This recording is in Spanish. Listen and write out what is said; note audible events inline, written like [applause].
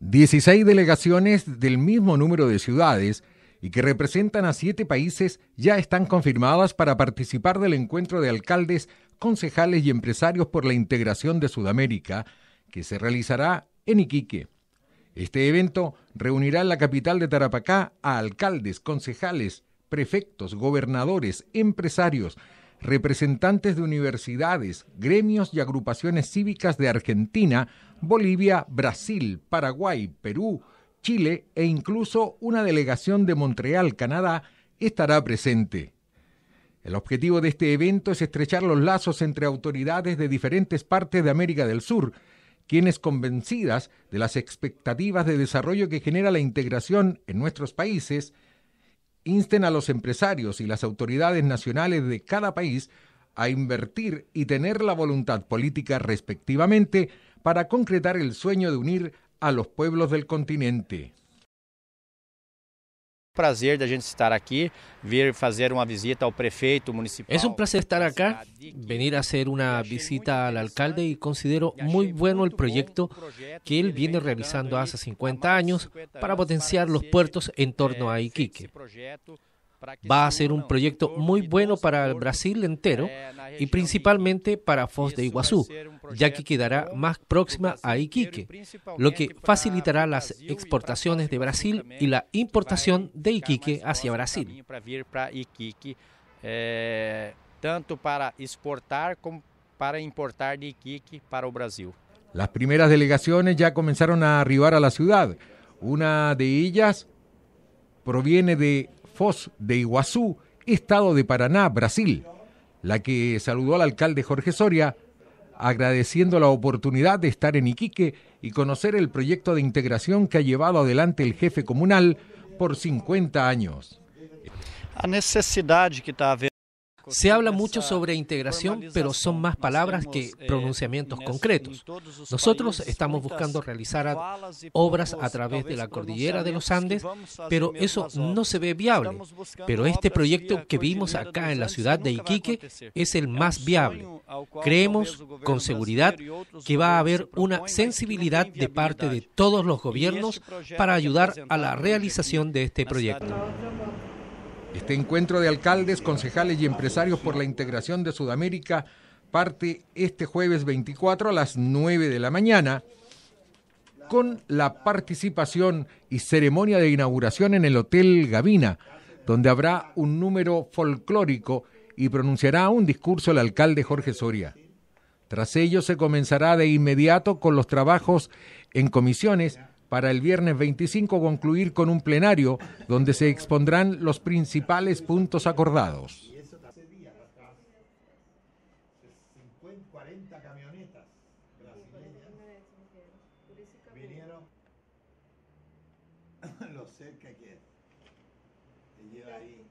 16 delegaciones del mismo número de ciudades y que representan a siete países ya están confirmadas para participar del encuentro de alcaldes, concejales y empresarios por la integración de Sudamérica, que se realizará en Iquique. Este evento reunirá en la capital de Tarapacá a alcaldes, concejales, prefectos, gobernadores, empresarios, representantes de universidades, gremios y agrupaciones cívicas de Argentina, Bolivia, Brasil, Paraguay, Perú, Chile e incluso una delegación de Montreal, Canadá, estará presente. El objetivo de este evento es estrechar los lazos entre autoridades de diferentes partes de América del Sur, quienes convencidas de las expectativas de desarrollo que genera la integración en nuestros países, insten a los empresarios y las autoridades nacionales de cada país a invertir y tener la voluntad política respectivamente para concretar el sueño de unir a los pueblos del continente. Prazer da gente estar aquí, vir fazer uma visita ao prefeito municipal. Es un placer estar acá, venir a hacer una visita al alcalde y considero e muy bueno el proyecto que él viene realizando hace 50 años para potenciar los puertos en torno eh, a Iquique. Va a ser un proyecto muy bueno para el Brasil entero eh, y principalmente para Foz de Iguazú, ya que quedará más próxima a Iquique, lo que facilitará las exportaciones de Brasil y la importación de Iquique hacia Brasil. Eh, tanto para exportar como para importar de Iquique para el Brasil. Las primeras delegaciones ya comenzaron a arribar a la ciudad. Una de ellas proviene de Foz de Iguazú, estado de Paraná, Brasil. La que saludó al alcalde Jorge Soria agradeciendo la oportunidad de estar en Iquique y conocer el proyecto de integración que ha llevado adelante el jefe comunal por 50 años. que pues, se habla mucho sobre integración, pero son más palabras que eh, pronunciamientos concretos. Nosotros estamos buscando realizar obras a través de la cordillera de los Andes, pero eso no se ve viable. Pero este proyecto que vimos acá en la ciudad de Iquique es el más viable. Creemos con seguridad que va a haber una sensibilidad de parte de todos los este gobiernos para ayudar a la realización de este proyecto. Este encuentro de alcaldes, concejales y empresarios por la integración de Sudamérica parte este jueves 24 a las 9 de la mañana con la participación y ceremonia de inauguración en el Hotel Gavina, donde habrá un número folclórico y pronunciará un discurso el alcalde Jorge Soria. Tras ello se comenzará de inmediato con los trabajos en comisiones para el viernes 25 concluir con un plenario donde se expondrán los principales puntos acordados. [coughs] lo sé que lleva ahí.